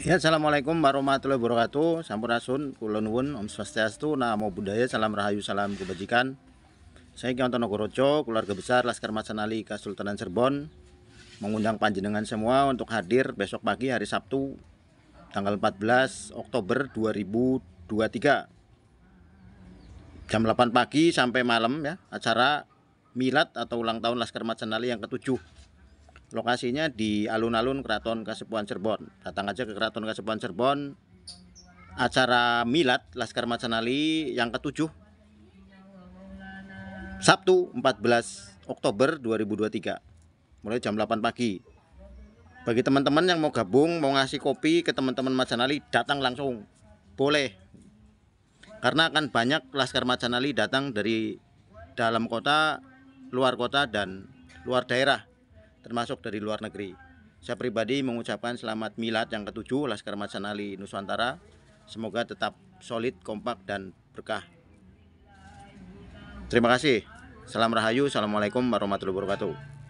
Ya, assalamualaikum warahmatullahi wabarakatuh. Sampurasun, kula nuwun, Om Swastiastu, Namo Buddhaya, salam rahayu, salam kebajikan. Saya Ki Antono keluarga besar Laskar Masanali Kasultanan Cirebon, mengundang panjenengan semua untuk hadir besok pagi hari Sabtu tanggal 14 Oktober 2023. Jam 8 pagi sampai malam ya, acara Milad atau ulang tahun Laskar Masanali yang ketujuh Lokasinya di alun-alun Keraton Kasepuhan Cirebon. Datang aja ke Keraton Kasepuhan Cirebon. Acara Milad Laskar Macanali yang ke ketujuh. Sabtu 14 Oktober 2023. Mulai jam 8 pagi. Bagi teman-teman yang mau gabung, mau ngasih kopi ke teman-teman Macanali, datang langsung. Boleh. Karena akan banyak Laskar Macanali datang dari dalam kota, luar kota, dan luar daerah termasuk dari luar negeri. Saya pribadi mengucapkan selamat milad yang ketujuh Laskar Macan Ali Nusantara. Semoga tetap solid, kompak, dan berkah. Terima kasih. Salam Rahayu. Assalamualaikum warahmatullahi wabarakatuh.